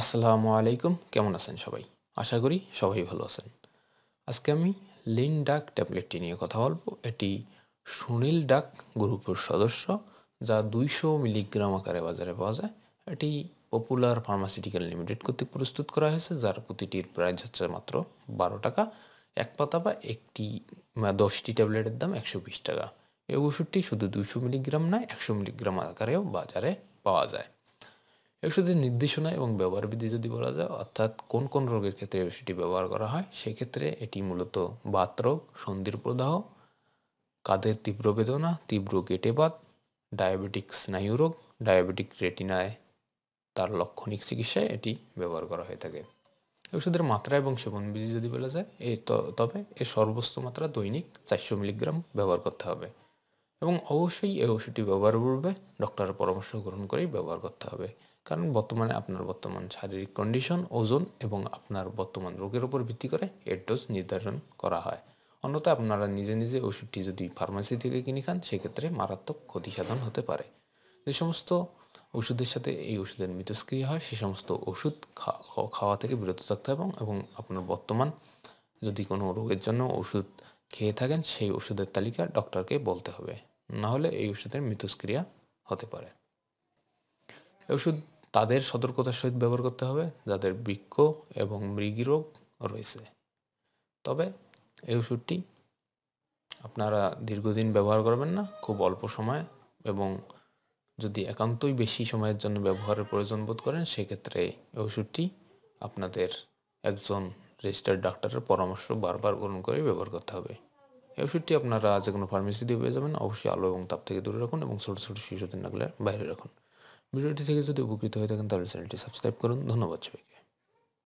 আসসালামু আলাইকুম কেমন আছেন সবাই আশা করি সবাই ভালো আছেন আজকে আমি লিন ডাক ট্যাবলেটটি নিয়ে কথা বলবো এটি সুনীল ডাক গ্রুপের সদস্য যা দুইশো মিলিগ্রাম আকারে বাজারে পাওয়া যায় এটি পপুলার ফার্মাসিউটিক্যাল লিমিটেড কর্তৃক প্রস্তুত করা হয়েছে যার প্রতিটির প্রাইস হচ্ছে মাত্র বারো টাকা এক পাতা বা একটি দশটি ট্যাবলেটের দাম একশো বিশ টাকা এই ওষুধটি শুধু দুইশো মিলিগ্রাম নয় একশো মিলিগ্রাম আকারেও বাজারে পাওয়া যায় ওষুধের নির্দেশনা এবং ব্যবহার বিধি যদি বলা যায় অর্থাৎ কোন কোন রোগের ক্ষেত্রে সেটি ব্যবহার করা হয় সেক্ষেত্রে এটি মূলত বাতরোগ সন্ধির প্রদাহ কাঁধের তীব্র বেদনা তীব্র গেটেবাত ডায়াবেটিক স্নায়ুরোগ ডায়াবেটিক রেটিনায় তার লক্ষণিক চিকিৎসায় এটি ব্যবহার করা হয়ে থাকে ওষুধের মাত্রা এবং সেবন বিধি যদি বলা যায় এ তবে এর সর্বোচ্চ মাত্রা দৈনিক চারশো মিলিগ্রাম ব্যবহার করতে হবে এবং অবশ্যই এই ওষুধটি ব্যবহার পূর্বে ডক্টরের পরামর্শ গ্রহণ করেই ব্যবহার করতে হবে কারণ বর্তমানে আপনার বর্তমান শারীরিক কন্ডিশন ওজন এবং আপনার বর্তমান রোগের উপর ভিত্তি করে এর ডোজ নির্ধারণ করা হয় অন্যথা আপনারা নিজে নিজে ওষুধটি যদি ফার্মাসি থেকে কিনে খান সেক্ষেত্রে মারাত্মক ক্ষতি সাধন হতে পারে যে সমস্ত ওষুধের সাথে এই ওষুধের মিথস্ক্রিয়া হয় সে সমস্ত ওষুধ খাওয়া থেকে বিরত থাকতে হবে এবং আপনার বর্তমান যদি কোনো রোগের জন্য ওষুধ খেয়ে থাকেন সেই ওষুধের তালিকা ডক্টরকে বলতে হবে না হলে এই ওষুধের মিথস্ক্রিয়া হতে পারে ওষুধ তাদের সতর্কতার সহিত ব্যবহার করতে হবে যাদের বৃক্ষ এবং মৃগী রোগ রয়েছে তবে এই ওষুধটি আপনারা দীর্ঘদিন ব্যবহার করবেন না খুব অল্প সময় এবং যদি একান্তই বেশি সময়ের জন্য ব্যবহারের প্রয়োজন বোধ করেন সেক্ষেত্রে এই ওষুধটি আপনাদের একজন রেজিস্টার্ড ডাক্তারের পরামর্শ বারবার গ্রহণ করে ব্যবহার করতে হবে এই ওষুধটি আপনারা যে কোনো ফার্মেসি দিয়ে পেয়ে যাবেন অবশ্যই আলো এবং তাপ থেকে দূরে রাখুন এবং ছোটো ছোটো শিশুদের নাগলে বাইরে রাখুন ভিডিওটি থেকে যদি উপকৃত হয়ে থাকেন তাহলে চ্যানেলটি সাবস্ক্রাইব করুন ধন্যবাদ সবাইকে